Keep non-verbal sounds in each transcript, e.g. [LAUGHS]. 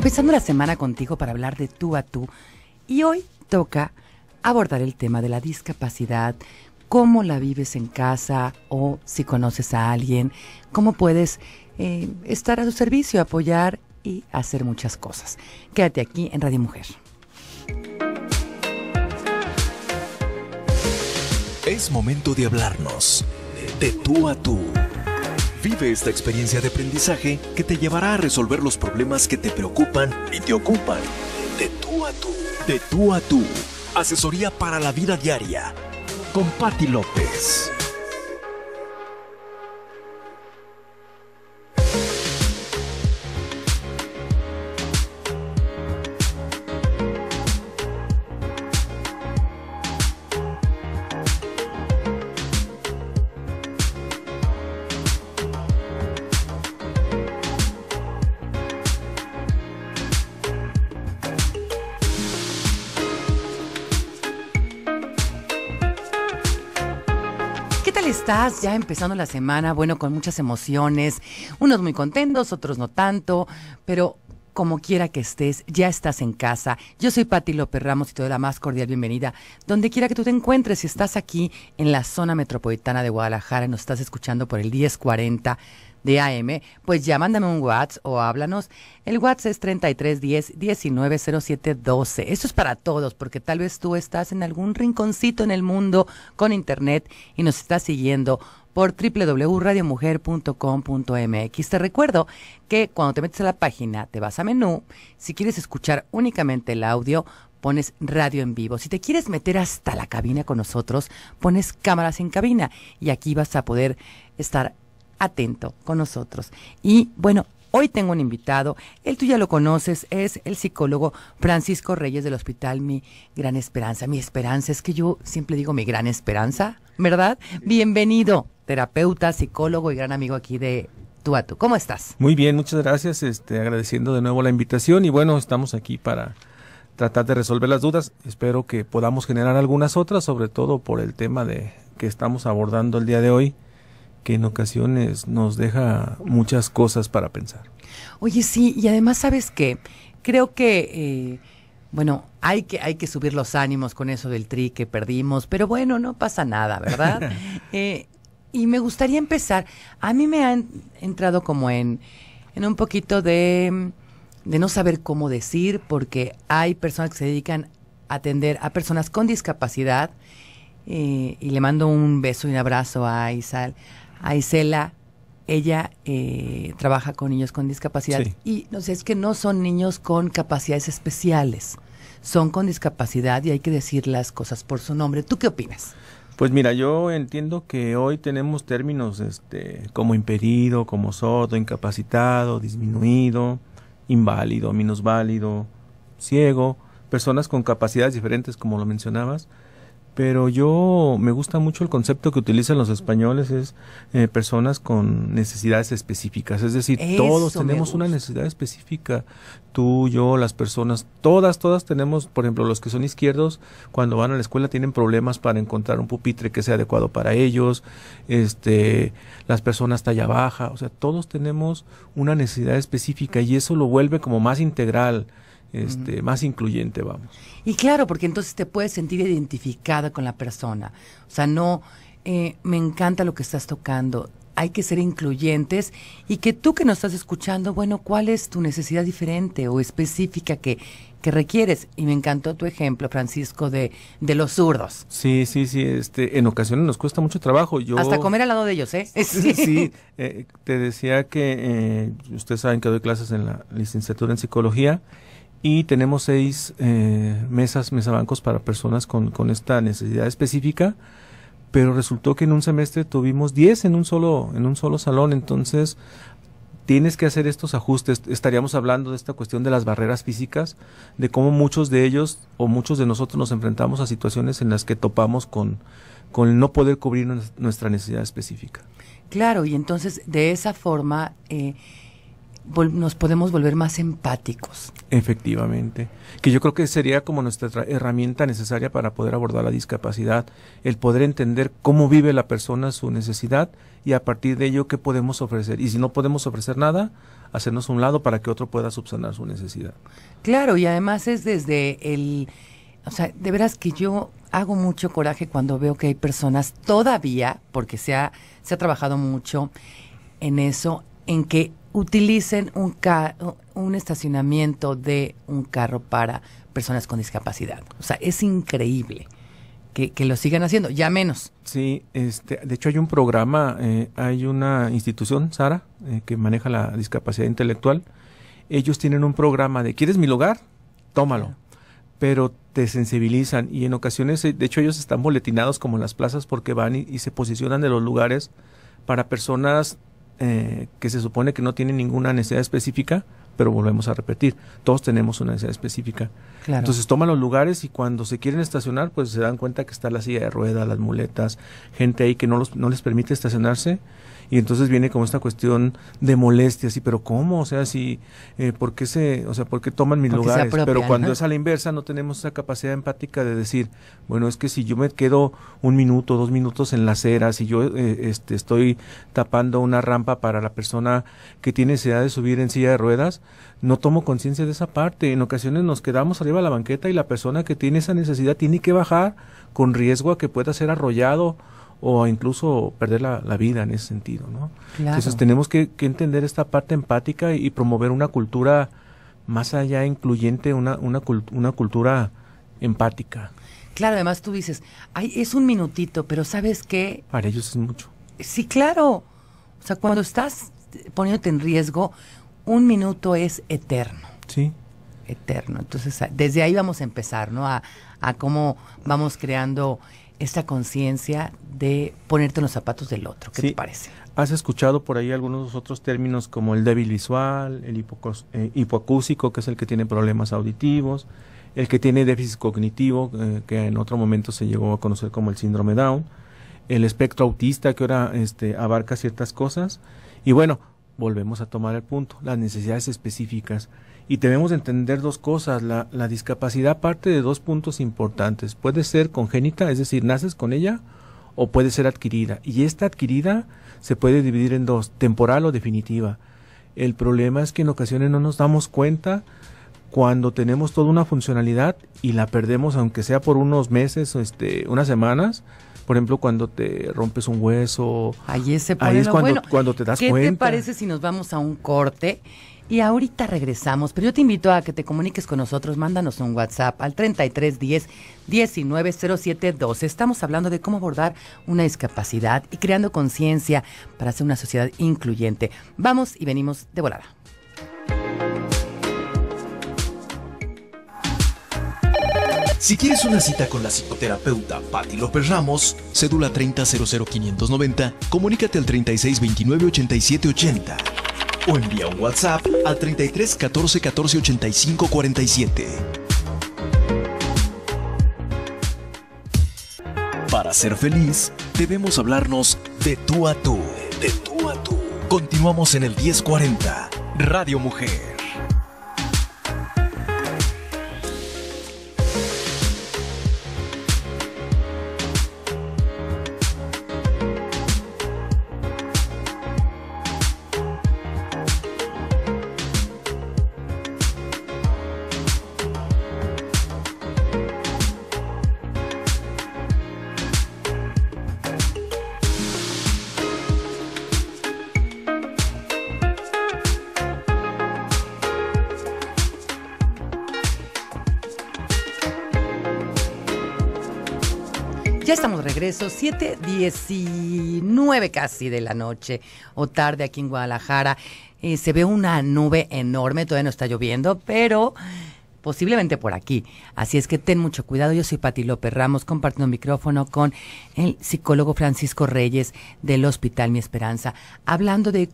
Empezando la semana contigo para hablar de tú a tú y hoy toca abordar el tema de la discapacidad, cómo la vives en casa o si conoces a alguien, cómo puedes eh, estar a su servicio, apoyar y hacer muchas cosas. Quédate aquí en Radio Mujer. Es momento de hablarnos de tú a tú. Vive esta experiencia de aprendizaje que te llevará a resolver los problemas que te preocupan y te ocupan. De tú a tú. De tú a tú. Asesoría para la vida diaria. Con Patti López. ya empezando la semana, bueno, con muchas emociones, unos muy contentos, otros no tanto, pero como quiera que estés, ya estás en casa. Yo soy Pati López Ramos y te doy la más cordial bienvenida. Donde quiera que tú te encuentres, si estás aquí en la zona metropolitana de Guadalajara y nos estás escuchando por el 1040 de AM, pues ya mándame un WhatsApp o háblanos. El WhatsApp es 3310 190712. Eso es para todos, porque tal vez tú estás en algún rinconcito en el mundo con internet y nos estás siguiendo por www.radiomujer.com.mx. Te recuerdo que cuando te metes a la página, te vas a menú. Si quieres escuchar únicamente el audio, pones radio en vivo. Si te quieres meter hasta la cabina con nosotros, pones cámaras en cabina y aquí vas a poder estar atento con nosotros. Y bueno, Hoy tengo un invitado, él tú ya lo conoces, es el psicólogo Francisco Reyes del Hospital Mi Gran Esperanza. Mi esperanza es que yo siempre digo mi gran esperanza, ¿verdad? Bienvenido terapeuta, psicólogo y gran amigo aquí de Tú a Tú. ¿Cómo estás? Muy bien, muchas gracias. Este, agradeciendo de nuevo la invitación y bueno, estamos aquí para tratar de resolver las dudas. Espero que podamos generar algunas otras, sobre todo por el tema de que estamos abordando el día de hoy, que en ocasiones nos deja muchas cosas para pensar. Oye, sí, y además sabes qué? creo que eh, bueno, hay que, hay que subir los ánimos con eso del tri que perdimos, pero bueno, no pasa nada, ¿verdad? [LAUGHS] eh, y me gustaría empezar. A mí me ha entrado como en, en un poquito de, de no saber cómo decir, porque hay personas que se dedican a atender a personas con discapacidad. Eh, y le mando un beso y un abrazo a Isal, a Isela. Ella eh, trabaja con niños con discapacidad y no sé, es que no son niños con capacidades especiales, son con discapacidad y hay que decir las cosas por su nombre. ¿Tú qué opinas? Pues mira, yo entiendo que hoy tenemos términos este, como impedido, como sordo, incapacitado, disminuido, inválido, minusválido, ciego, personas con capacidades diferentes, como lo mencionabas, pero yo me gusta mucho el concepto que utilizan los españoles es eh, personas con necesidades específicas es decir todos tenemos una necesidad específica tú yo las personas todas todas tenemos por ejemplo los que son izquierdos cuando van a la escuela tienen problemas para encontrar un pupitre que sea adecuado para ellos este las personas talla baja o sea todos tenemos una necesidad específica y eso lo vuelve como más integral este, más incluyente, vamos. Y claro, porque entonces te puedes sentir identificada con la persona. O sea, no, eh, me encanta lo que estás tocando. Hay que ser incluyentes y que tú que nos estás escuchando, bueno, ¿cuál es tu necesidad diferente o específica que, requieres? Y me encantó tu ejemplo, Francisco, de, los zurdos. Sí, sí, sí. Este, en ocasiones nos cuesta mucho trabajo. Yo, Hasta comer al lado de ellos, ¿eh? [LAUGHS] Sí, [LAUGHS] sí eh, te decía que eh, ustedes saben que doy clases en la licenciatura en psicología y tenemos seis eh, mesas, mesabancos para personas con, con, esta necesidad específica, pero resultó que en un semestre tuvimos diez en un solo, en un solo salón, entonces tienes que hacer estos ajustes. Estaríamos hablando de esta cuestión de las barreras físicas, de cómo muchos de ellos o muchos de nosotros nos enfrentamos a situaciones en las que topamos con, con el no poder cubrir nuestra necesidad específica. Claro, y entonces de esa forma... Eh, nos podemos volver más empáticos. Efectivamente, que yo creo que sería como nuestra herramienta necesaria para poder abordar la discapacidad, el poder entender cómo vive la persona su necesidad y a partir de ello qué podemos ofrecer. Y si no podemos ofrecer nada, hacernos un lado para que otro pueda subsanar su necesidad. Claro, y además es desde el... O sea, de veras que yo hago mucho coraje cuando veo que hay personas todavía, porque se ha, se ha trabajado mucho en eso, en que utilicen un, un estacionamiento de un carro para personas con discapacidad. O sea, es increíble que, lo sigan haciendo, ya menos. Sí, este, de hecho hay un programa, eh, hay una institución, Sara, eh, que maneja la discapacidad intelectual. Ellos tienen un programa de ¿Quieres mi lugar? Tómalo. Pero te sensibilizan y en ocasiones, eh, de hecho ellos están boletinados como en las plazas porque van y, y se posicionan de los lugares para personas eh, que se supone que no tiene ninguna necesidad específica, pero volvemos a repetir, todos tenemos una necesidad específica. Entonces toman los lugares y cuando se quieren estacionar, pues se dan cuenta que está la silla de ruedas, las muletas, gente ahí que no, los, no les permite estacionarse y entonces viene como esta cuestión de molestia, así, pero ¿cómo? O sea, si, eh, ¿por qué se, o sea, por qué toman mi lugar lugares? pero cuando es a la inversa no tenemos esa capacidad empática de decir, bueno, es que si yo me quedo un minuto, dos minutos en la acera, si yo eh, este, estoy tapando una rampa para la persona que tiene necesidad de subir en silla de ruedas, no tomo conciencia de esa parte. En ocasiones nos quedamos arriba de la banqueta y la persona que tiene esa necesidad tiene que bajar con riesgo a que pueda ser arrollado o incluso perder la, vida en ese sentido, ¿no? Entonces tenemos que, entender esta parte empática y, promover una cultura más allá incluyente, una, una, una cultura empática. Claro, además tú dices, ay, es un minutito, pero ¿sabes qué? Para ellos es mucho. Sí, claro. O sea, cuando estás poniéndote en riesgo, un minuto es eterno. Sí. Eterno. Entonces, desde ahí vamos a empezar, ¿no? a cómo vamos creando esta conciencia de ponerte en los zapatos del otro. ¿Qué te parece? ¿Has escuchado por ahí algunos otros términos como el débil visual, el eh, que es el que tiene problemas auditivos, el que tiene déficit cognitivo, eh, que en otro momento se llegó a conocer como el síndrome Down, el espectro autista, que ahora este, abarca ciertas cosas? Y bueno, volvemos a tomar el punto, las necesidades específicas. Y debemos entender dos cosas. La, discapacidad parte de dos puntos importantes. Puede ser congénita, es decir, naces con ella, o puede ser adquirida. Y esta adquirida se puede dividir en dos, temporal o definitiva. El problema es que en ocasiones no nos damos cuenta cuando tenemos toda una funcionalidad y la perdemos aunque sea por unos meses o este, unas semanas, por ejemplo, cuando te rompes un hueso. Ahí, es cuando, te das cuenta. ¿Qué te parece si nos vamos a un corte y ahorita regresamos, pero yo te invito a que te comuniques con nosotros, mándanos un WhatsApp al 3310 12. Estamos hablando de cómo abordar una discapacidad y creando conciencia para hacer una sociedad incluyente. Vamos y venimos de volada. Si quieres una cita con la psicoterapeuta Patti López Ramos, cédula 30 590, comunícate al 3629 8780 o envía un WhatsApp al 33 14 14 85 47. Para ser feliz, debemos hablarnos de tú a tú. De tú a tú. Continuamos en el 1040, Radio Mujer. 7.19 casi de la noche o tarde aquí en Guadalajara. Eh, se ve una nube enorme, todavía no está lloviendo, pero posiblemente por aquí. Así es que ten mucho cuidado. Yo soy Pati López Ramos, compartiendo micrófono con el psicólogo Francisco Reyes del Hospital Mi Esperanza, hablando de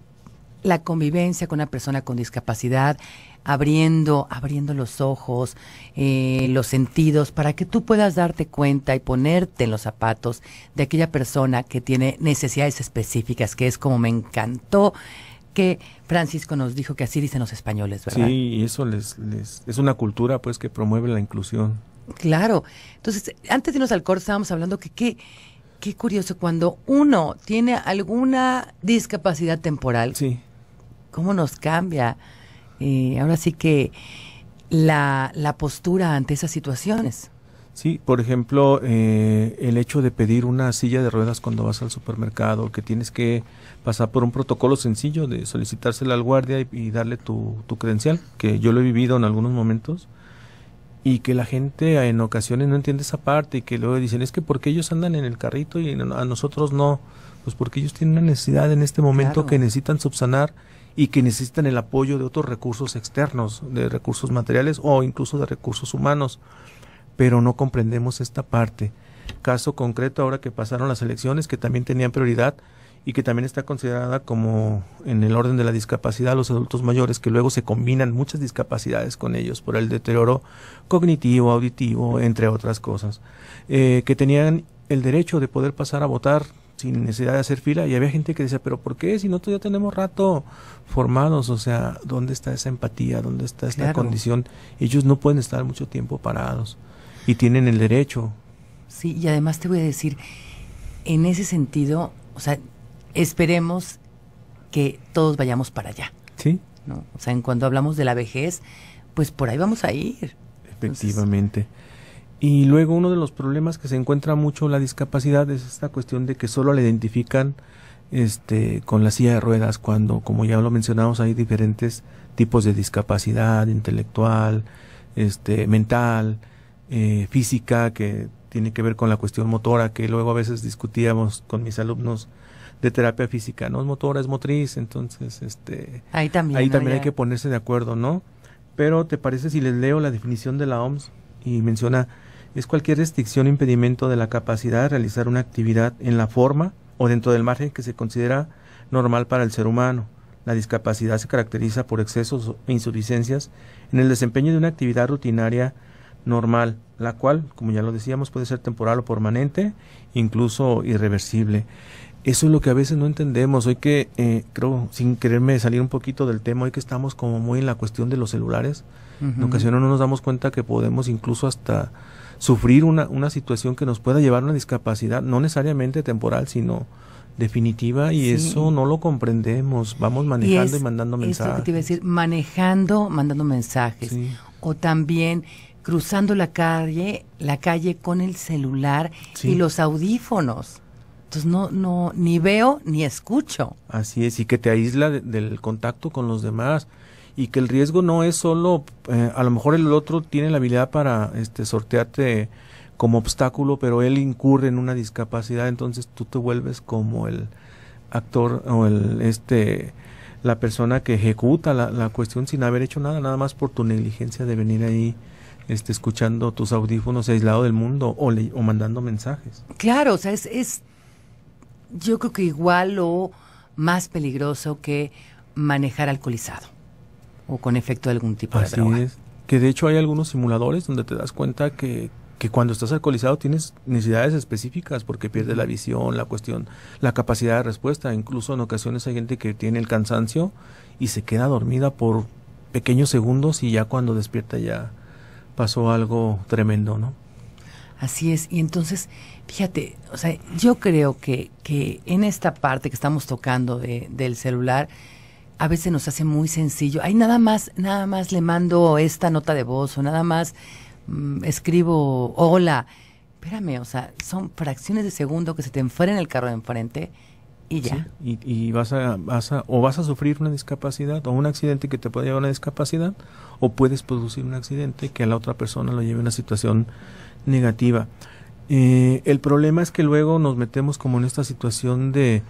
la convivencia con una persona con discapacidad, abriendo, abriendo los ojos, eh, los sentidos, para que tú puedas darte cuenta y ponerte en los zapatos de aquella persona que tiene necesidades específicas, que es como me encantó que Francisco nos dijo que así dicen los españoles, ¿verdad? Sí, y eso es una cultura pues que promueve la inclusión. Claro. Entonces, antes de irnos al corte estábamos hablando que qué qué curioso cuando uno tiene alguna discapacidad temporal. Sí cómo nos cambia eh, ahora sí que la, postura ante esas situaciones. Sí, por ejemplo, eh, el hecho de pedir una silla de ruedas cuando vas al supermercado, que tienes que pasar por un protocolo sencillo de solicitársela al guardia y, darle tu, credencial, que yo lo he vivido en algunos momentos, y que la gente en ocasiones no entiende esa parte y que luego dicen, es que porque ellos andan en el carrito y a nosotros no, pues porque ellos tienen una necesidad en este momento que necesitan subsanar y que necesitan el apoyo de otros recursos externos, de recursos materiales o incluso de recursos humanos. Pero no comprendemos esta parte. Caso concreto ahora que pasaron las elecciones, que también tenían prioridad y que también está considerada como en el orden de la discapacidad los adultos mayores, que luego se combinan muchas discapacidades con ellos por el deterioro cognitivo, auditivo, entre otras cosas, eh, que tenían el derecho de poder pasar a votar sin necesidad de hacer fila y había gente que decía, pero ¿por qué? Si nosotros ya tenemos rato formados, o sea, ¿dónde está esa empatía? ¿Dónde está esta condición? Ellos no pueden estar mucho tiempo parados y tienen el derecho. Sí, y además te voy a decir, en ese sentido, o sea, esperemos que todos vayamos para allá. Sí. ¿no? O sea, en cuando hablamos de la vejez, pues por ahí vamos a ir. Efectivamente. Y luego uno de los problemas que se encuentra mucho la discapacidad es esta cuestión de que solo la identifican este, con la silla de ruedas cuando, como ya lo mencionamos, hay diferentes tipos de discapacidad intelectual, este, mental, eh, física, que tiene que ver con la cuestión motora, que luego a veces discutíamos con mis alumnos de terapia física, no es motora, es motriz, entonces este, ahí también, ahí también hay que ponerse de acuerdo, ¿no? Pero ¿te parece si les leo la definición de la OMS y menciona es cualquier restricción o impedimento de la capacidad de realizar una actividad en la forma o dentro del margen que se considera normal para el ser humano. La discapacidad se caracteriza por excesos e insuficiencias en el desempeño de una actividad rutinaria normal, la cual, como ya lo decíamos, puede ser temporal o permanente, incluso irreversible. Eso es lo que a veces no entendemos. Hoy que, eh, creo, sin quererme salir un poquito del tema, hoy que estamos como muy en la cuestión de los celulares, en ocasiones no nos damos cuenta que podemos incluso hasta sufrir una, una situación que nos pueda llevar a una discapacidad, no necesariamente temporal, sino definitiva y eso no lo comprendemos. Vamos manejando y, mandando mensajes. te iba a decir, manejando, mandando mensajes. O también cruzando la calle, la calle con el celular y los audífonos. Entonces no, no, ni veo ni escucho. Así es, y que te aísla del contacto con los demás y que el riesgo no es solo, eh, a lo mejor el otro tiene la habilidad para este, sortearte como obstáculo, pero él incurre en una discapacidad, entonces tú te vuelves como el actor o el este la persona que ejecuta la, cuestión sin haber hecho nada, nada más por tu negligencia de venir ahí este, escuchando tus audífonos aislado del mundo o, le, o mandando mensajes. Claro, o sea, es, es yo creo que igual o más peligroso que manejar alcoholizado o con efecto de algún tipo de Es. Que de hecho hay algunos simuladores donde te das cuenta que, que cuando estás alcoholizado tienes necesidades específicas porque pierdes la visión, la cuestión, la capacidad de respuesta. Incluso en ocasiones hay gente que tiene el cansancio y se queda dormida por pequeños segundos y ya cuando despierta ya pasó algo tremendo, ¿no? Así es. Y entonces, fíjate, o sea, yo creo que, que en esta parte que estamos tocando de, del celular, a veces nos hace muy sencillo. Ay, nada más, nada más le mando esta nota de voz o nada más mm, escribo hola. Espérame, o sea, son fracciones de segundo que se te enfrena el carro de enfrente y ya. y, vas, a, vas a, o vas a sufrir una discapacidad o un accidente que te puede llevar a una discapacidad o puedes producir un accidente que a la otra persona lo lleve a una situación negativa. Eh, el problema es que luego nos metemos como en esta situación de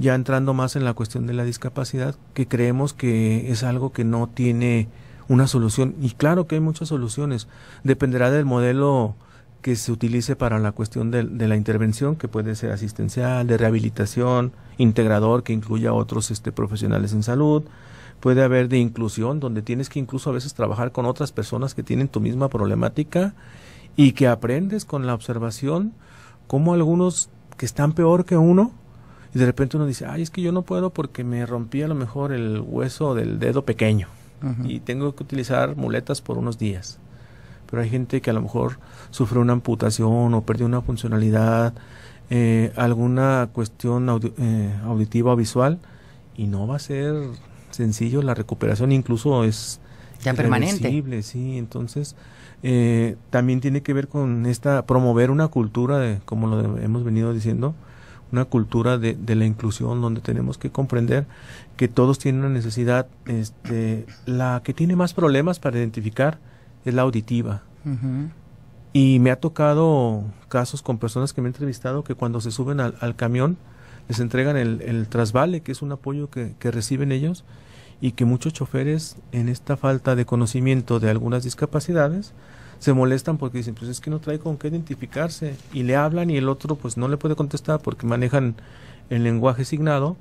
ya entrando más en la cuestión de la discapacidad, que creemos que es algo que no tiene una solución. Y claro que hay muchas soluciones. Dependerá del modelo que se utilice para la cuestión de, la intervención, que puede ser asistencial, de rehabilitación, integrador, que incluya a otros este, profesionales en salud. Puede haber de inclusión, donde tienes que incluso a veces trabajar con otras personas que tienen tu misma problemática y que aprendes con la observación cómo algunos que están peor que uno y de repente uno dice, ay, es que yo no puedo porque me rompí a lo mejor el hueso del dedo pequeño y tengo que utilizar muletas por unos días. Pero hay gente que a lo mejor sufre una amputación o perdió una funcionalidad, eh, alguna cuestión eh, auditiva o visual y no va a ser sencillo la recuperación, incluso es ya permanente. Sí, entonces eh, también tiene que ver con esta promover una cultura de, como lo hemos venido diciendo, una cultura de, la inclusión donde tenemos que comprender que todos tienen una necesidad. Este, la que tiene más problemas para identificar es la auditiva. Y me ha tocado casos con personas que me he entrevistado que cuando se suben al, camión les entregan el, trasvale, que es un apoyo que reciben ellos, y que muchos choferes en esta falta de conocimiento de algunas discapacidades, se molestan porque dicen, pues es que no trae con qué identificarse. Y le hablan y el otro pues no le puede contestar porque manejan el lenguaje signado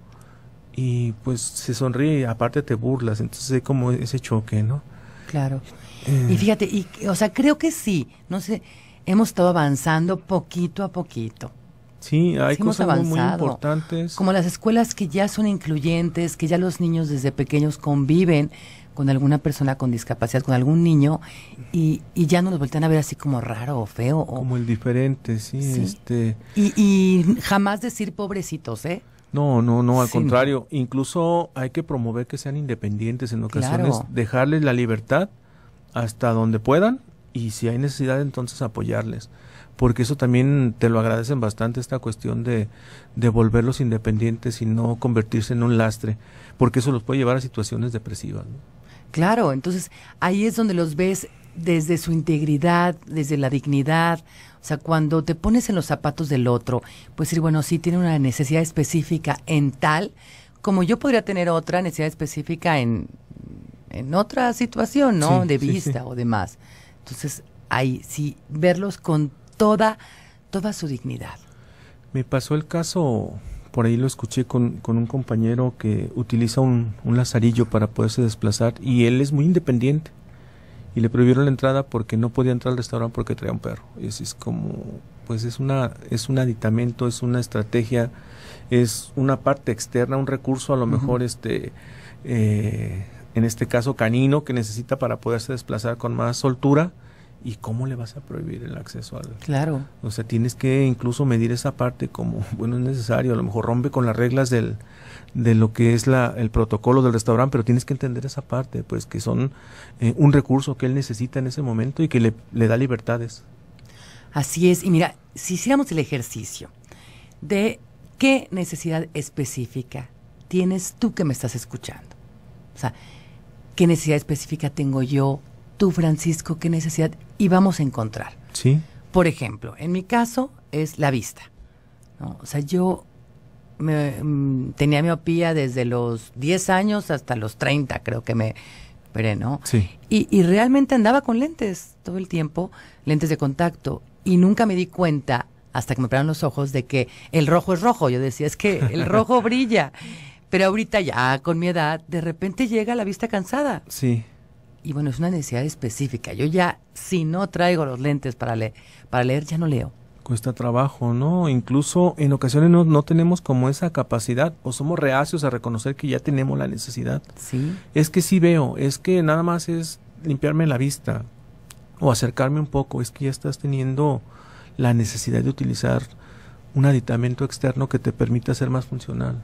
y pues se sonríe y aparte te burlas. Entonces hay como ese choque, ¿no? Claro. Eh. Y fíjate, y, o sea, creo que sí, no sé, hemos estado avanzando poquito a poquito. Sí, hay cosas muy importantes. Como las escuelas que ya son incluyentes, que ya los niños desde pequeños conviven con alguna persona con discapacidad, con algún niño, y, y ya no los voltean a ver así como raro o feo. O, como el diferente, sí. Este... Y, y, jamás decir pobrecitos, ¿eh? No, no, no, al contrario, incluso hay que promover que sean independientes en ocasiones, dejarles la libertad hasta donde puedan y si hay necesidad entonces apoyarles porque eso también te lo agradecen bastante esta cuestión de, de, volverlos independientes y no convertirse en un lastre, porque eso los puede llevar a situaciones depresivas. Claro, entonces ahí es donde los ves desde su integridad, desde la dignidad. O sea, cuando te pones en los zapatos del otro, pues decir, bueno, sí tiene una necesidad específica en tal, como yo podría tener otra necesidad específica en, en otra situación, ¿no? de vista o demás. Entonces, ahí sí, verlos con toda, toda su dignidad. Me pasó el caso por ahí lo escuché con, con un compañero que utiliza un, lazarillo para poderse desplazar y él es muy independiente. Y le prohibieron la entrada porque no podía entrar al restaurante porque traía un perro. Y es como, pues es, una, es un aditamento, es una estrategia, es una parte externa, un recurso a lo mejor este... Eh, en este caso canino que necesita para poderse desplazar con más soltura ¿Y cómo le vas a prohibir el acceso al.? Claro. O sea, tienes que incluso medir esa parte como, [LAUGHS] bueno, es necesario. A lo mejor rompe con las reglas del, de lo que es la, el protocolo del restaurante, pero tienes que entender esa parte, pues que son eh, un recurso que él necesita en ese momento y que le, le da libertades. Así es. Y mira, si hiciéramos el ejercicio de qué necesidad específica tienes tú que me estás escuchando. O sea, ¿qué necesidad específica tengo yo? Tú, Francisco, ¿qué necesidad y vamos a encontrar. Sí. Por ejemplo, en mi caso es la vista. ¿no? O sea, yo me, mm, tenía miopía desde los 10 años hasta los 30, creo que me pero ¿no? Sí. Y, y realmente andaba con lentes todo el tiempo, lentes de contacto, y nunca me di cuenta hasta que me operaron los ojos de que el rojo es rojo. Yo decía, es que el rojo [LAUGHS] brilla. Pero ahorita ya, con mi edad, de repente llega la vista cansada. Sí y bueno, es una necesidad específica. Yo ya, si no traigo los lentes para, leer, para leer, ya no leo. Cuesta trabajo, ¿no? Incluso en ocasiones no, no tenemos como esa capacidad o somos reacios a reconocer que ya tenemos la necesidad. Sí. Es que sí veo, es que nada más es limpiarme la vista o acercarme un poco, es que ya estás teniendo la necesidad de utilizar un aditamento externo que te permita ser más funcional.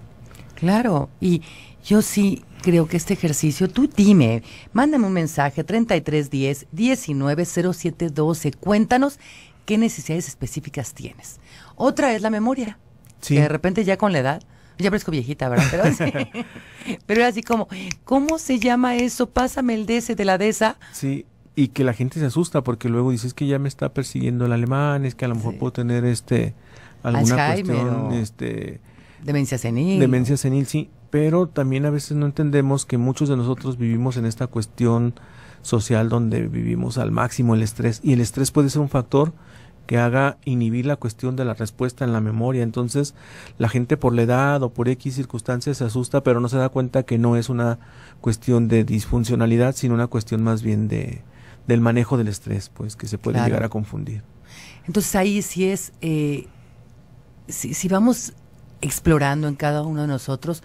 Claro, y, yo sí creo que este ejercicio, tú dime, mándame un mensaje 3310 190712, cuéntanos qué necesidades específicas tienes. Otra es la memoria, que de repente ya con la edad, ya parezco viejita, ¿verdad? Pero, [LAUGHS] así como, ¿cómo se llama eso? Pásame el DS de la DESA. Sí, y que la gente se asusta porque luego dices que ya me está persiguiendo el alemán, es que a lo mejor puedo tener este alguna cuestión, este demencia senil. Demencia senil, sí pero también a veces no entendemos que muchos de nosotros vivimos en esta cuestión social donde vivimos al máximo el estrés y el estrés puede ser un factor que haga inhibir la cuestión de la respuesta en la memoria. Entonces, la gente por la edad o por X circunstancias se asusta, pero no se da cuenta que no es una cuestión de disfuncionalidad, sino una cuestión más bien de del manejo del estrés, pues que se puede llegar a confundir. Entonces ahí sí es, eh, si, si vamos explorando en cada uno de nosotros,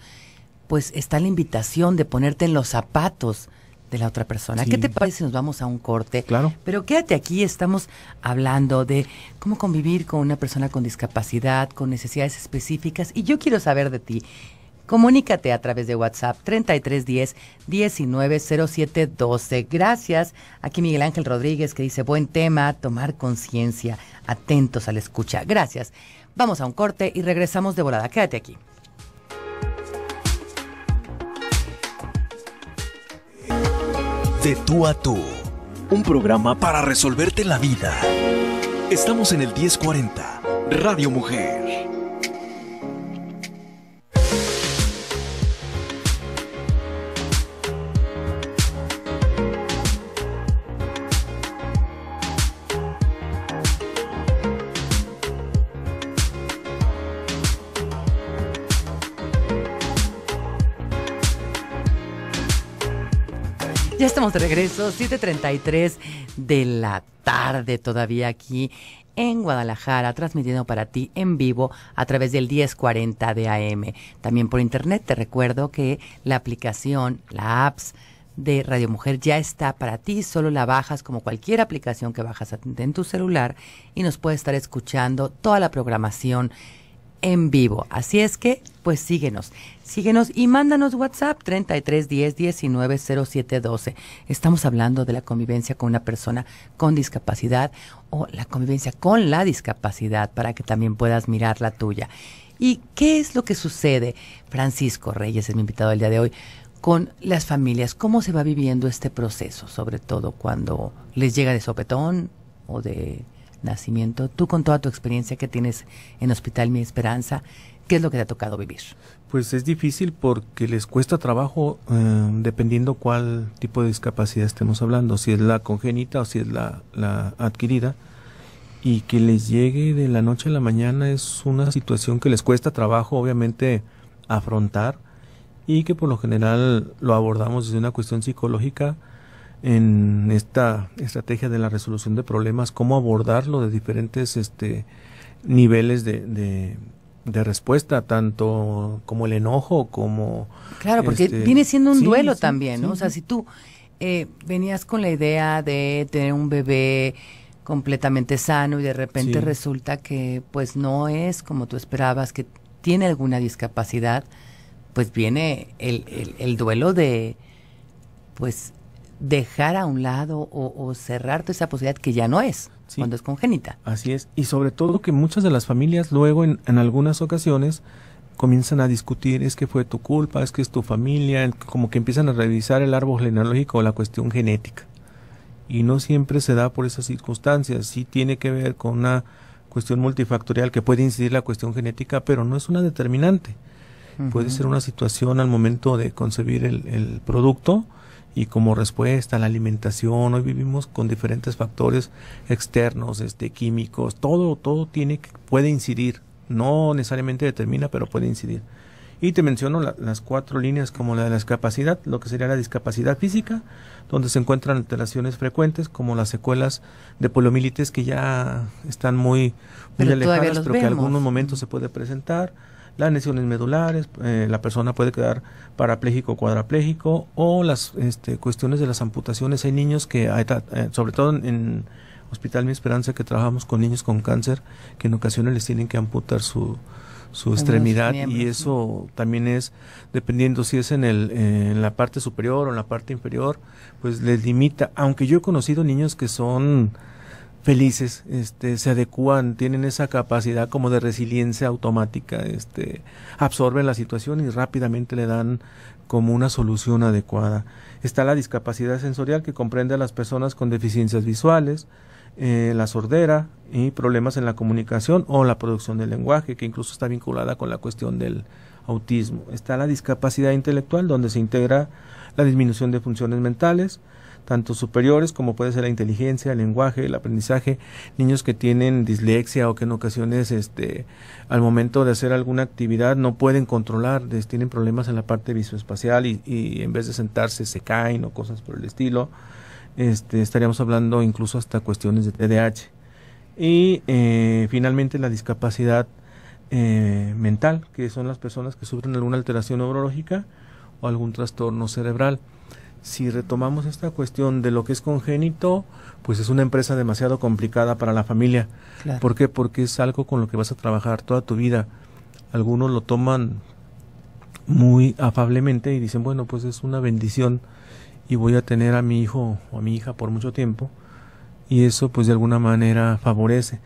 pues está la invitación de ponerte en los zapatos de la otra persona. ¿Qué te parece si nos vamos a un corte? Claro. Pero quédate aquí, estamos hablando de cómo convivir con una persona con discapacidad, con necesidades específicas, y yo quiero saber de ti. Comunícate a través de WhatsApp 3310 190712. Gracias. Aquí Miguel Ángel Rodríguez que dice buen tema, tomar conciencia, atentos a la escucha. Gracias. Vamos a un corte y regresamos de volada. Quédate aquí. De tú a tú. Un programa para resolverte la vida. Estamos en el 1040, Radio Mujer. Ya estamos de regreso, 7.33 de la tarde todavía aquí en Guadalajara, transmitiendo para ti en vivo a través del 1040 de AM. También por internet te recuerdo que la aplicación, la apps de Radio Mujer ya está para ti, solo la bajas como cualquier aplicación que bajas en tu celular y nos puedes estar escuchando toda la programación en vivo. Así es que, pues síguenos. Síguenos y mándanos WhatsApp 3310 190712. Estamos hablando de la convivencia con una persona con discapacidad o la convivencia con la discapacidad para que también puedas mirar la tuya. ¿Y qué es lo que sucede? Francisco Reyes es mi invitado el día de hoy con las familias. ¿Cómo se va viviendo este proceso? Sobre todo cuando les llega de sopetón o de nacimiento, tú con toda tu experiencia que tienes en Hospital Mi Esperanza, ¿qué es lo que te ha tocado vivir? Pues es difícil porque les cuesta trabajo eh, dependiendo cuál tipo de discapacidad estemos hablando, si es la congénita o si es la, la adquirida. Y que les llegue de la noche a la mañana es una situación que les cuesta trabajo, obviamente, afrontar y que por lo general lo abordamos desde una cuestión psicológica en esta estrategia de la resolución de problemas, cómo abordarlo de diferentes este, niveles de, de, respuesta, tanto como el enojo, como... Claro, porque este, viene siendo un duelo también, ¿no? o sea, si tú eh, venías con la idea de tener un bebé completamente sano y de repente resulta que pues no es como tú esperabas, que tiene alguna discapacidad, pues viene el, el duelo de pues dejar a un lado o, cerrarte cerrar toda esa posibilidad que ya no es cuando es congénita. Así es, y sobre todo que muchas de las familias luego en, algunas ocasiones comienzan a discutir, es que fue tu culpa, es que es tu familia, como que empiezan a revisar el árbol genealógico o la cuestión genética. Y no siempre se da por esas circunstancias, sí tiene que ver con una cuestión multifactorial que puede incidir la cuestión genética, pero no es una determinante. Puede ser una situación al momento de concebir el, el producto, y como respuesta a la alimentación, hoy vivimos con diferentes factores externos, este, químicos, todo, todo tiene, puede incidir, no necesariamente determina, pero puede incidir. Y te menciono las cuatro líneas como la de la discapacidad, lo que sería la discapacidad física, donde se encuentran alteraciones frecuentes como las secuelas de poliomielitis que ya están muy, muy alejadas, pero que en algunos momentos se puede presentar las lesiones medulares, eh, la persona puede quedar parapléjico o cuadrapléjico, o las este, cuestiones de las amputaciones. Hay niños que, eh, sobre todo en Hospital Mi Esperanza, que trabajamos con niños con cáncer, que en ocasiones les tienen que amputar su, su extremidad y eso también es dependiendo si es en el en la parte superior o en la parte inferior pues les limita aunque yo he conocido niños que son felices, este, se adecuan tienen esa capacidad como de resiliencia automática, este, absorben la situación y rápidamente le dan como una solución adecuada. Está la discapacidad sensorial que comprende a las personas con deficiencias visuales, eh, la sordera y problemas en la comunicación o la producción del lenguaje, que incluso está vinculada con la cuestión del autismo. Está la discapacidad intelectual, donde se integra la disminución de funciones mentales, tanto superiores como puede ser la inteligencia, el lenguaje, el aprendizaje, niños que tienen dislexia o que en ocasiones este al momento de hacer alguna actividad no pueden controlar, tienen problemas en la parte visoespacial y, y en vez de sentarse se caen o cosas por el estilo. Este, estaríamos hablando incluso hasta cuestiones de TDAH. Y eh, finalmente la discapacidad eh, mental, que son las personas que sufren alguna alteración neurológica o algún trastorno cerebral si retomamos esta cuestión de lo que es congénito, pues es una empresa demasiado complicada para la familia. ¿Por qué? Porque es algo con lo que vas a trabajar toda tu vida. Algunos lo toman muy afablemente y dicen, bueno, pues es una bendición y voy a tener a mi hijo o a mi hija por mucho tiempo. Y eso pues de alguna manera favorece.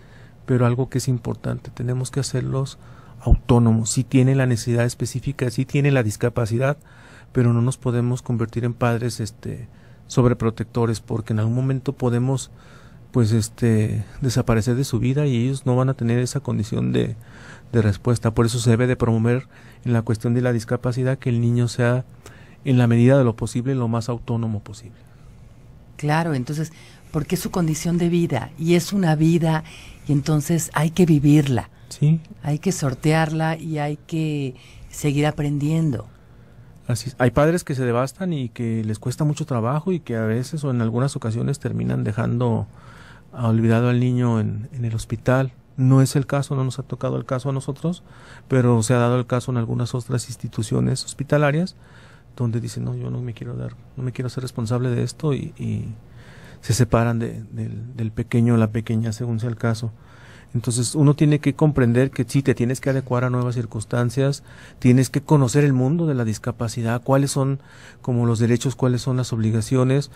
Pero algo que es importante, tenemos que hacerlos autónomos. Si tiene la necesidad específica, si tiene la discapacidad, pero no nos podemos convertir en padres este sobreprotectores porque en algún momento podemos pues este desaparecer de su vida y ellos no van a tener esa condición de, de respuesta. Por eso se debe de promover en la cuestión de la discapacidad que el niño sea en la medida de lo posible lo más autónomo posible. Claro, entonces, porque es su condición de vida y es una vida y entonces hay que vivirla. Sí. Hay que sortearla y hay que seguir aprendiendo. Así Hay padres que se devastan y que les cuesta mucho trabajo y que a veces o en algunas ocasiones terminan dejando olvidado al niño en, el hospital. No es el caso, no nos ha tocado el caso a nosotros, pero se ha dado el caso en algunas otras instituciones hospitalarias donde dicen, no, yo no me quiero dar, no me quiero ser responsable de esto y, y se separan del, del pequeño o la pequeña según sea el caso. Entonces uno tiene que comprender que sí, te tienes que adecuar a nuevas circunstancias, tienes que conocer el mundo de la discapacidad, cuáles son como los derechos, cuáles son las obligaciones.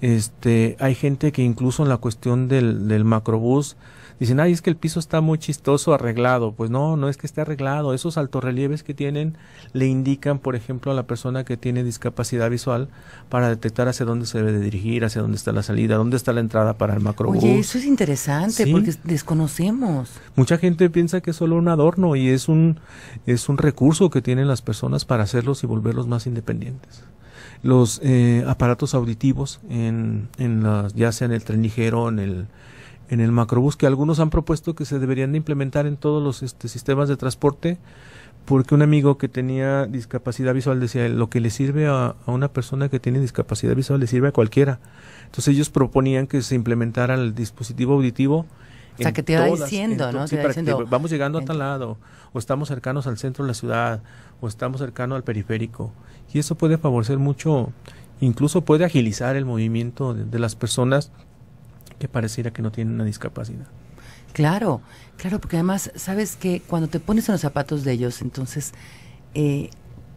Este, hay gente que incluso en la cuestión del, del macrobús, Dicen, ay, es que el piso está muy chistoso arreglado. Pues no, no es que esté arreglado. Esos altorrelieves que tienen le indican, por ejemplo, a la persona que tiene discapacidad visual para detectar hacia dónde se debe dirigir, hacia dónde está la salida, dónde está la entrada para el macrobús. Oye, eso es interesante porque desconocemos. Mucha gente piensa que es solo un adorno y es un, es un recurso que tienen las personas para hacerlos y volverlos más independientes los eh, aparatos auditivos en, en las, ya sea en el tren ligero, en el en el macrobús que algunos han propuesto que se deberían de implementar en todos los este, sistemas de transporte porque un amigo que tenía discapacidad visual decía lo que le sirve a, una persona que tiene discapacidad visual le sirve a cualquiera entonces ellos proponían que se implementara el dispositivo auditivo o que te va diciendo, ¿no? vamos llegando a tal lado, o estamos cercanos al centro de la ciudad, o estamos cercanos al periférico. Y eso puede favorecer mucho, incluso puede agilizar el movimiento de las personas que pareciera que no tienen una discapacidad. Claro, claro, porque además sabes que cuando te pones en los zapatos de ellos, entonces eh,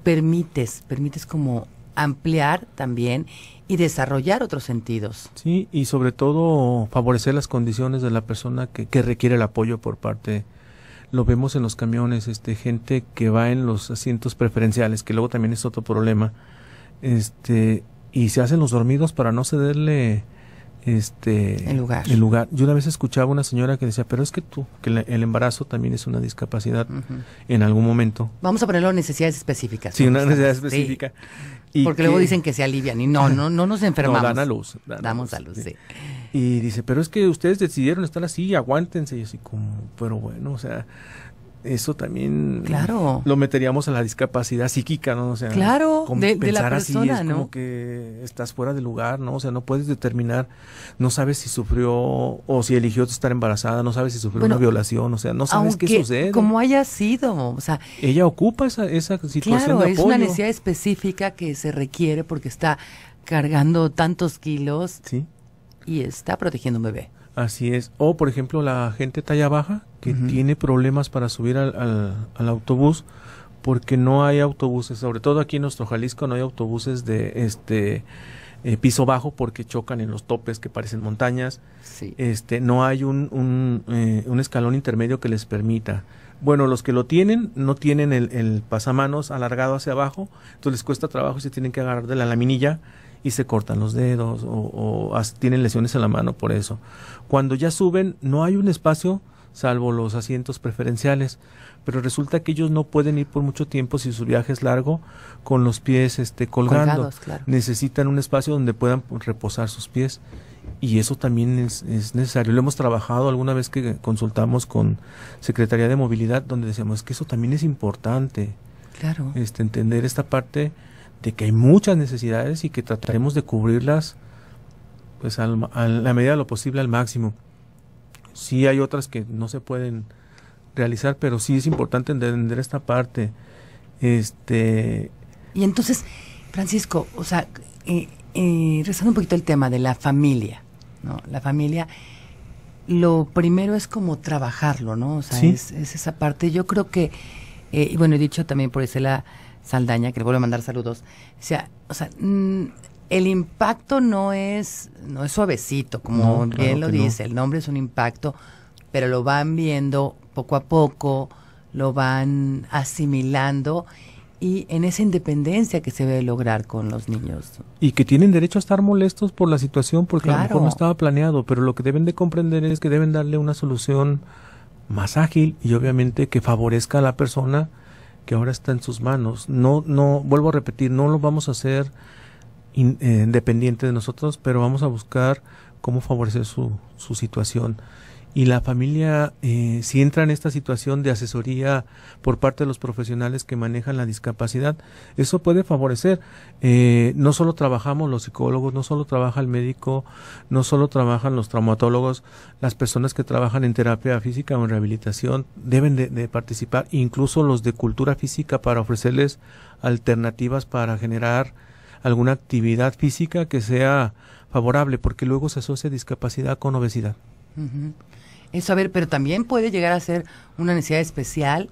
permites, permites como ampliar también y desarrollar otros sentidos. Sí, y sobre todo favorecer las condiciones de la persona que, requiere el apoyo por parte. Lo vemos en los camiones, este, gente que va en los asientos preferenciales, que luego también es otro problema, este, y se hacen los dormidos para no cederle este el lugar. el lugar. Yo una vez escuchaba una señora que decía, pero es que tú, que el embarazo también es una discapacidad en algún momento. Vamos a ponerlo necesidades específicas. Sí, una necesidad específica. Y Porque luego dicen que se alivian y no, no, no nos [LAUGHS] enfermamos. No, a luz. Damos a luz, Y dice, pero es que ustedes decidieron estar así, aguántense. Y así como, pero bueno, o sea, eso también lo meteríamos a la discapacidad psíquica, ¿no? O sea, de, la persona, así, es ¿no? como que estás fuera de lugar, ¿no? O sea, no puedes determinar, no sabes si sufrió o si eligió estar embarazada, no sabes si sufrió una violación, o sea, no sabes qué sucede. Como haya sido, o sea. Ella ocupa esa, esa situación de apoyo. es una necesidad específica que se requiere porque está cargando tantos kilos. Y está protegiendo un bebé. Así es. O, por ejemplo, la gente talla baja tiene problemas para subir al, autobús porque no hay autobuses, sobre todo aquí en nuestro Jalisco no hay autobuses de este eh, piso bajo porque chocan en los topes que parecen montañas. Sí. Este no hay un un, eh, escalón intermedio que les permita. Bueno, los que lo tienen no tienen el, pasamanos alargado hacia abajo, entonces les cuesta trabajo y se tienen que agarrar de la laminilla y se cortan los dedos o, o tienen lesiones en la mano por eso. Cuando ya suben, no hay un espacio salvo los asientos preferenciales, pero resulta que ellos no pueden ir por mucho tiempo si su viaje es largo con los pies este colgando. Necesitan un espacio donde puedan pues, reposar sus pies y eso también es, necesario. Lo hemos trabajado alguna vez que consultamos con Secretaría de Movilidad donde decíamos que eso también es importante. Claro. Este entender esta parte de que hay muchas necesidades y que trataremos de cubrirlas pues al, a la medida de lo posible al máximo. Sí hay otras que no se pueden realizar, pero sí es importante entender esta parte. Este Y entonces, Francisco, o sea, eh, eh rezando un poquito el tema de la familia, ¿no? La familia lo primero es como trabajarlo, ¿no? O sea, es, esa parte. Yo creo que, eh, y bueno, he dicho también por Isela Saldaña, que le vuelvo a mandar saludos, o sea, o mm, sea el impacto no es, no es suavecito, como bien lo dice, el nombre es un impacto, pero lo van viendo poco a poco, lo van asimilando y en esa independencia que se debe lograr con los niños. Y que tienen derecho a estar molestos por la situación porque a lo mejor no estaba planeado, pero lo que deben de comprender es que deben darle una solución más ágil y obviamente que favorezca a la persona que ahora está en sus manos. No, no, vuelvo a repetir, no lo vamos a hacer eh, independiente de nosotros, pero vamos a buscar cómo favorecer su, su situación. Y la familia, eh, si entra en esta situación de asesoría por parte de los profesionales que manejan la discapacidad, eso puede favorecer. Eh, no solo trabajamos los psicólogos, no solo trabaja el médico, no solo trabajan los traumatólogos, las personas que trabajan en terapia física o en rehabilitación deben de participar, incluso los de cultura física para ofrecerles alternativas para generar alguna actividad física que sea favorable, porque luego se asocia discapacidad con obesidad. Eso, a ver, pero también puede llegar a ser una necesidad especial,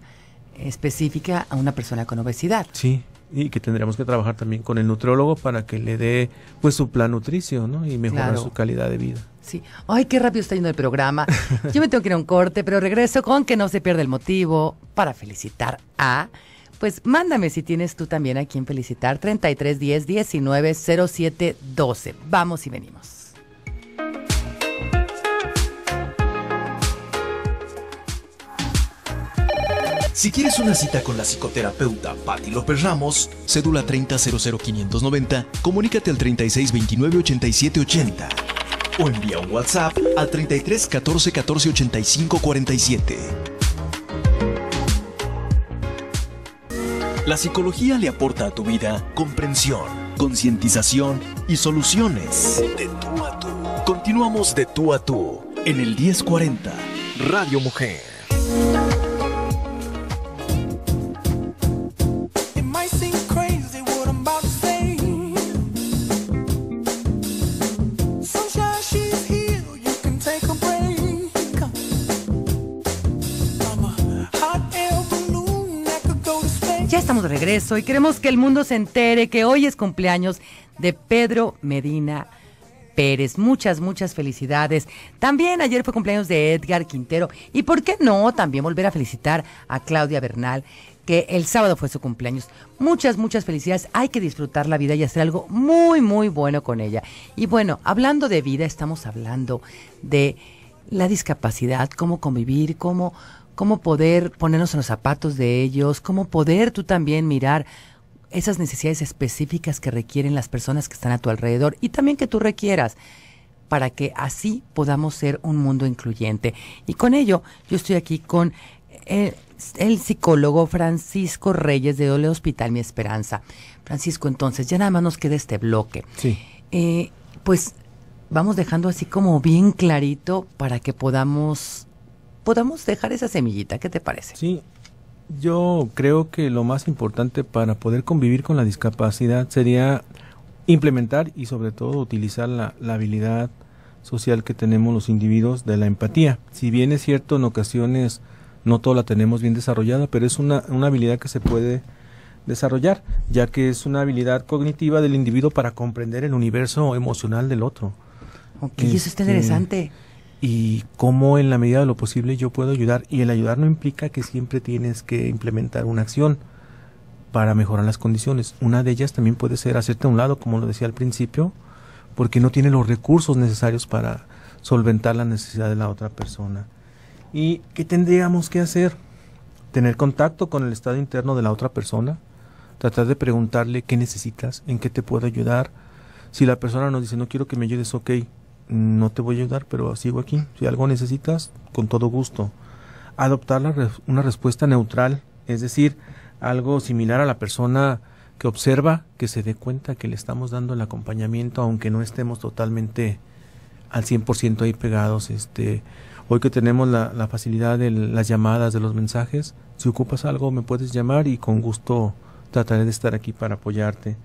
específica a una persona con obesidad. Sí, y que tendríamos que trabajar también con el nutriólogo para que le dé pues su plan nutricio, Y mejorar su calidad de vida. Sí. Ay, qué rápido está yendo el programa. [LAUGHS] Yo me tengo que ir a un corte, pero regreso con que no se pierda el motivo para felicitar a pues mándame si tienes tú también a quien felicitar 3310 07 12. Vamos y venimos. Si quieres una cita con la psicoterapeuta Patti López Ramos, cédula 30-00-590, comunícate al 36-29-87-80 o envía un WhatsApp al 33 14 14 85 47. La psicología le aporta a tu vida comprensión, concientización y soluciones. De tú a tú. Continuamos de tú a tú en el 1040 Radio Mujer. regreso y queremos que el mundo se entere que hoy es cumpleaños de Pedro Medina Pérez. Muchas, muchas felicidades. También ayer fue cumpleaños de Edgar Quintero. Y por qué no también volver a felicitar a Claudia Bernal, que el sábado fue su cumpleaños. Muchas, muchas felicidades. Hay que disfrutar la vida y hacer algo muy, muy bueno con ella. Y bueno, hablando de vida, estamos hablando de la discapacidad, cómo convivir, cómo cómo poder ponernos en los zapatos de ellos, cómo poder tú también mirar esas necesidades específicas que requieren las personas que están a tu alrededor y también que tú requieras para que así podamos ser un mundo incluyente. Y con ello, yo estoy aquí con eh, el, psicólogo Francisco Reyes de Dole Hospital Mi Esperanza. Francisco, entonces, ya nada más nos queda este bloque. Sí. Eh, pues vamos dejando así como bien clarito para que podamos podamos dejar esa semillita. ¿Qué te parece? Sí, yo creo que lo más importante para poder convivir con la discapacidad sería implementar y sobre todo utilizar la, la habilidad social que tenemos los individuos de la empatía. Si bien es cierto, en ocasiones no toda la tenemos bien desarrollada, pero es una, una habilidad que se puede desarrollar, ya que es una habilidad cognitiva del individuo para comprender el universo emocional del otro. Ok, eso está interesante. Este, y cómo en la medida de lo posible yo puedo ayudar. Y el ayudar no implica que siempre tienes que implementar una acción para mejorar las condiciones. Una de ellas también puede ser hacerte a un lado, como lo decía al principio, porque no tiene los recursos necesarios para solventar la necesidad de la otra persona. ¿Y qué tendríamos que hacer? Tener contacto con el estado interno de la otra persona, tratar de preguntarle qué necesitas, en qué te puedo ayudar. Si la persona nos dice no quiero que me ayudes, ok, no te voy a ayudar, pero sigo aquí. Si algo necesitas, con todo gusto. Adoptar una respuesta neutral, es decir, algo similar a la persona que observa, que se dé cuenta que le estamos dando el acompañamiento, aunque no estemos totalmente al 100% ahí pegados. Este, hoy que tenemos la, la facilidad de las llamadas, de los mensajes, si ocupas algo me puedes llamar y con gusto trataré de estar aquí para apoyarte.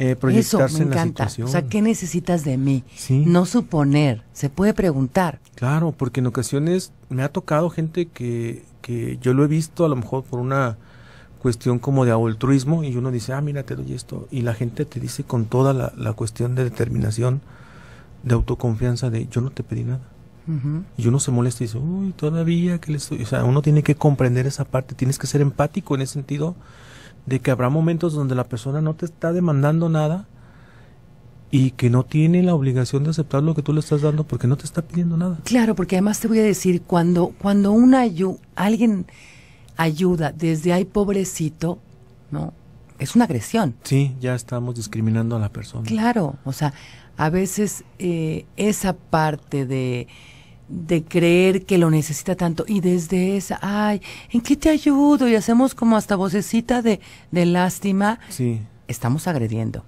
Eh, proyectarse Eso me en encanta. La situación. O sea, ¿qué necesitas de mí? No suponer, se puede preguntar. Claro, porque en ocasiones me ha tocado gente que, que yo lo he visto a lo mejor por una cuestión como de altruismo y uno dice, ah, mira, te doy esto. Y la gente te dice con toda la, la cuestión de determinación, de autoconfianza, de yo no te pedí nada. Y uno se molesta y dice, uy, todavía que le estoy. O sea, uno tiene que comprender esa parte, tienes que ser empático en ese sentido de que habrá momentos donde la persona no te está demandando nada y que no tiene la obligación de aceptar lo que tú le estás dando porque no te está pidiendo nada. Claro, porque además te voy a decir, cuando, cuando una alguien ayuda desde ahí pobrecito, ¿no? Es una agresión. Sí, ya estamos discriminando a la persona. Claro, o sea, a veces eh, esa parte de de creer que lo necesita tanto y desde esa, ay, ¿en qué te ayudo? Y hacemos como hasta vocecita de, de lástima. Sí. Estamos agrediendo.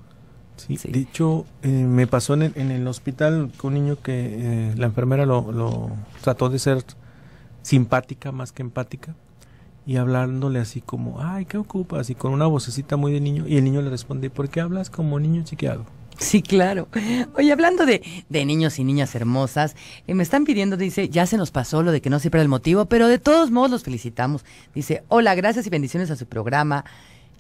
Sí. Eh, me pasó en el, hospital con un niño que eh, la enfermera lo, lo trató de ser simpática más que empática y hablándole así como, ay, ¿qué ocupas? Y con una vocecita muy de niño y el niño le responde, ¿por qué hablas como niño chiqueado? Sí, claro. Oye, hablando de, de niños y niñas hermosas, eh, me están pidiendo, dice, ya se nos pasó lo de que no se pierda el motivo, pero de todos modos los felicitamos. Dice, hola, gracias y bendiciones a su programa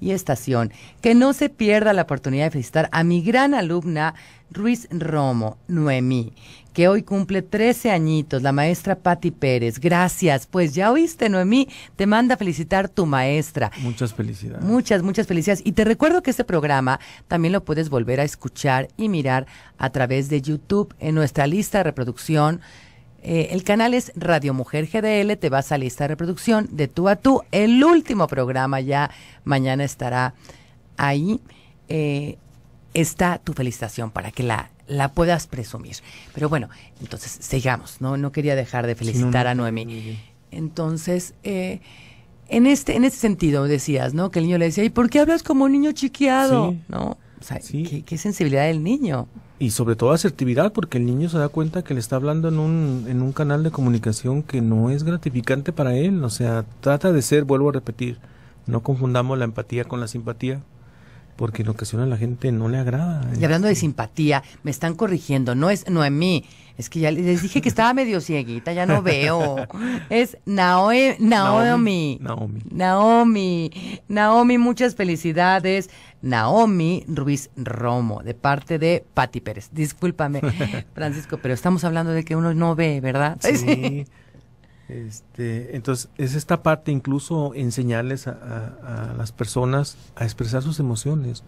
y estación. Que no se pierda la oportunidad de felicitar a mi gran alumna Ruiz Romo, Noemí que hoy cumple 13 añitos, la maestra Patti Pérez. Gracias. Pues ya oíste, Noemí, te manda felicitar tu maestra. Muchas felicidades. Muchas, muchas felicidades. Y te recuerdo que este programa también lo puedes volver a escuchar y mirar a través de YouTube en nuestra lista de reproducción. Eh, el canal es Radio Mujer GDL, te vas a lista de reproducción de tú a tú. El último programa ya mañana estará ahí. Eh, está tu felicitación para que la la puedas presumir. Pero bueno, entonces sigamos, ¿no? No quería dejar de felicitar a Noemí. Entonces, eh, en este, en este sentido decías, ¿no? Que el niño le decía, ¿y por qué hablas como un niño chiqueado? Sí, ¿No? O sea, qué, qué, sensibilidad del niño. Y sobre todo asertividad, porque el niño se da cuenta que le está hablando en un, en un canal de comunicación que no es gratificante para él. O sea, trata de ser, vuelvo a repetir, no confundamos la empatía con la simpatía porque en ocasiones a la gente no le agrada. ¿eh? Y hablando de simpatía, me están corrigiendo, no es Noemí, es que ya les dije que estaba medio cieguita, ya no veo. [LAUGHS] Es Naomi. Naomi. Naomi. Naomi, muchas felicidades. Naomi Ruiz Romo, de parte de Patti Pérez. Discúlpame, [LAUGHS] Francisco, pero estamos hablando de que uno no ve, ¿verdad? Sí. [LAUGHS] Este, entonces, es esta parte, incluso enseñarles a, las personas a expresar sus emociones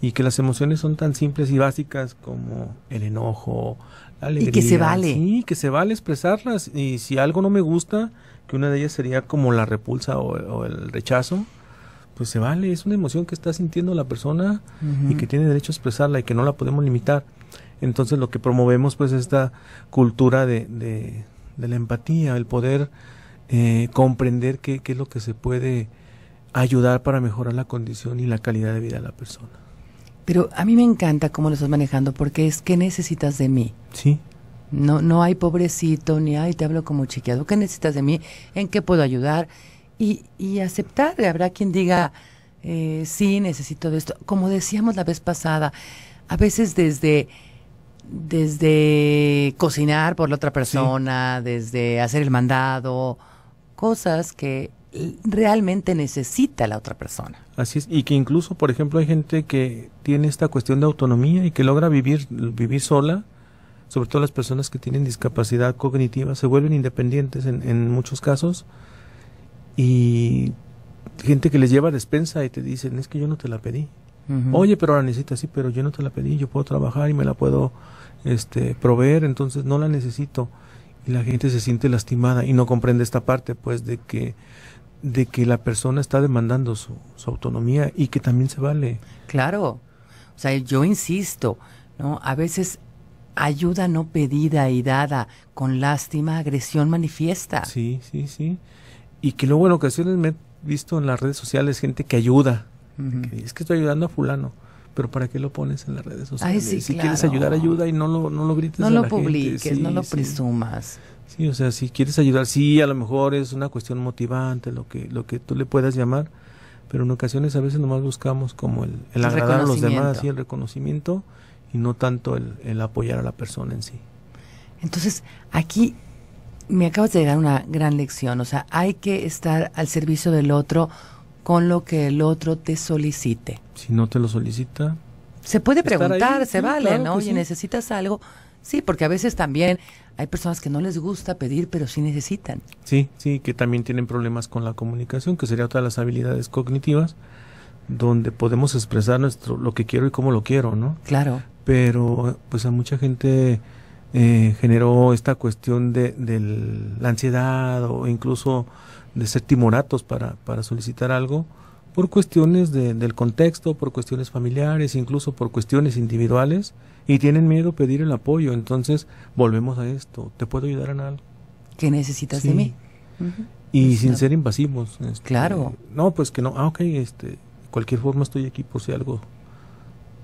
y que las emociones son tan simples y básicas como el enojo, la alegría. Y que se vale. Sí, que se vale expresarlas y si algo no me gusta, que una de ellas sería como la repulsa o, el rechazo, pues se vale, es una emoción que está sintiendo la persona y que tiene derecho a expresarla y que no la podemos limitar. Entonces lo que promovemos pues esta cultura de, de la empatía, el poder eh, comprender qué, es lo que se puede ayudar para mejorar la condición y la calidad de vida de la persona. Pero a mí me encanta cómo lo estás manejando porque es que necesitas de mí. Sí. No, no hay pobrecito, ni hay, te hablo como chiqueado. ¿Qué necesitas de mí? ¿En qué puedo ayudar? Y, y aceptar. Habrá quien diga, eh, sí, necesito de esto. Como decíamos la vez pasada, a veces desde desde cocinar por la otra persona, desde hacer el mandado, cosas que realmente necesita la otra persona. Así es, y que incluso, por ejemplo, hay gente que tiene esta cuestión de autonomía y que logra vivir, vivir sola, sobre todo las personas que tienen discapacidad cognitiva, se vuelven independientes en, en muchos casos, y gente que les lleva despensa y te dicen, es que yo no te la pedí, Oye, pero la necesitas, sí, pero yo no te la pedí, yo puedo trabajar y me la puedo este, proveer, entonces no la necesito. Y la gente se siente lastimada y no comprende esta parte, pues, de que, de que la persona está demandando su, su autonomía y que también se vale. Claro, o sea, yo insisto, ¿no? A veces ayuda no pedida y dada, con lástima, agresión manifiesta. Sí, sí, sí. Y que luego en ocasiones me he visto en las redes sociales gente que ayuda, es que estoy ayudando a fulano pero ¿para qué lo pones en las redes sociales? si quieres ayudar, ayuda y no lo, no lo grites. No lo la publiques, no lo presumas. Sí, o sea, si quieres ayudar, sí, a lo mejor es una cuestión motivante, lo que, lo que tú le puedas llamar, pero en ocasiones a veces nomás buscamos como el, el a los demás y el reconocimiento y no tanto el, el apoyar a la persona en sí. Entonces, aquí me acabas de dar una gran lección, o sea, hay que estar al servicio del otro con lo que el otro te solicite. Si no te lo solicita. Se puede preguntar, se vale, ¿no? si necesitas algo. Sí, porque a veces también hay personas que no les gusta pedir, pero sí necesitan. Sí, sí, que también tienen problemas con la comunicación, que sería otra de las habilidades cognitivas, donde podemos expresar nuestro lo que quiero y cómo lo quiero, ¿no? Claro. Pero pues a mucha gente eh, generó esta cuestión de, de la ansiedad o incluso de ser timoratos para, solicitar algo por cuestiones del contexto, por cuestiones familiares, incluso por cuestiones individuales, y tienen miedo pedir el apoyo. Entonces, volvemos a esto, ¿te puedo ayudar en algo? ¿Qué necesitas de mí? Y sin pues ser invasivos. Este, claro. No, pues que no, ah, ok, este, cualquier forma estoy aquí por si algo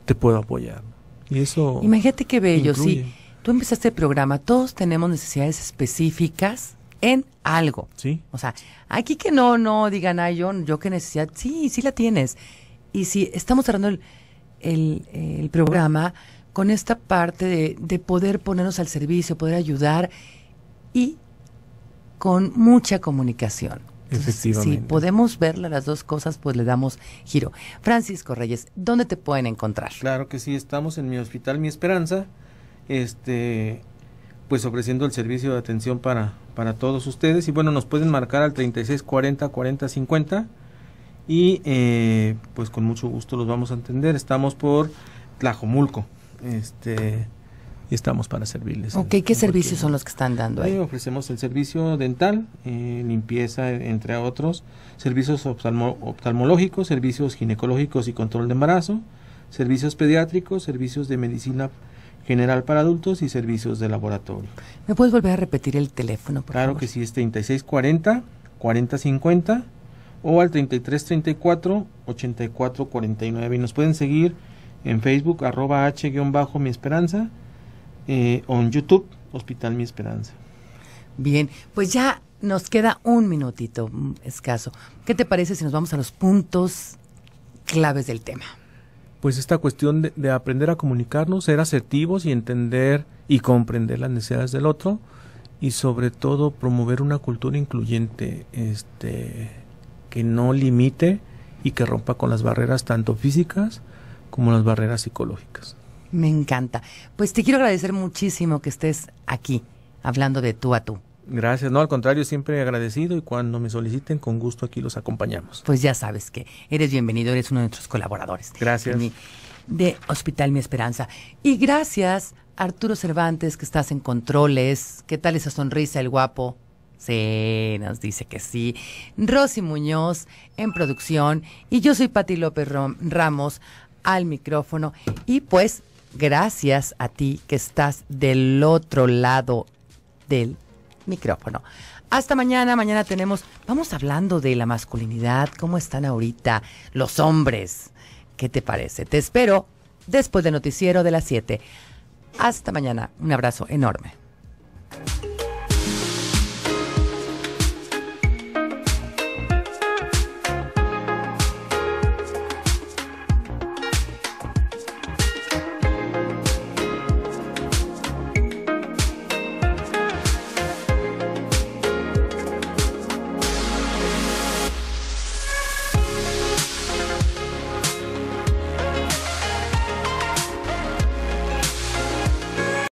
te puedo apoyar. Y eso... Imagínate qué bello, sí. Tú empezaste el programa, todos tenemos necesidades específicas en algo. Sí. O sea, aquí que no, no digan, ay, yo, yo qué necesidad. Sí, sí la tienes. Y si estamos cerrando el, el, programa con esta parte de, de, poder ponernos al servicio, poder ayudar y con mucha comunicación. Efectivamente. Si podemos ver las dos cosas, pues le damos giro. Francisco Reyes, ¿dónde te pueden encontrar? Claro que sí, estamos en mi hospital Mi Esperanza, este, pues ofreciendo el servicio de atención para para todos ustedes. Y bueno, nos pueden marcar al 36 40 40 50 y eh, pues con mucho gusto los vamos a entender. Estamos por Tlajomulco. Este, y estamos para servirles. Ok, ¿qué servicios son los que están dando ahí? Eh, ofrecemos el servicio dental, eh, limpieza, entre otros, servicios oftalmológicos, servicios ginecológicos y control de embarazo, servicios pediátricos, servicios de medicina general para adultos y servicios de laboratorio. ¿Me puedes volver a repetir el teléfono, por favor? Claro que sí, es 3640 4050 o al 3334 8449. Y nos pueden seguir en Facebook, arroba H-mi esperanza, eh, o en YouTube, Hospital Mi Esperanza. Bien, pues ya nos queda un minutito mm, escaso. ¿Qué te parece si nos vamos a los puntos claves del tema? pues esta cuestión de, de, aprender a comunicarnos, ser asertivos y entender y comprender las necesidades del otro y sobre todo promover una cultura incluyente este que no limite y que rompa con las barreras tanto físicas como las barreras psicológicas. Me encanta. Pues te quiero agradecer muchísimo que estés aquí hablando de tú a tú. Gracias, no, al contrario, siempre agradecido y cuando me soliciten, con gusto aquí los acompañamos. Pues ya sabes que eres bienvenido, eres uno de nuestros colaboradores. Gracias. De, Hospital Mi Esperanza. Y gracias, Arturo Cervantes, que estás en controles. ¿Qué tal esa sonrisa, el guapo? Sí, nos dice que sí. Rosy Muñoz en producción y yo soy Pati López Ramos al micrófono. Y pues, gracias a ti que estás del otro lado del micrófono. Hasta mañana, mañana tenemos, vamos hablando de la masculinidad, cómo están ahorita los hombres. ¿Qué te parece? Te espero después del noticiero de las 7. Hasta mañana, un abrazo enorme.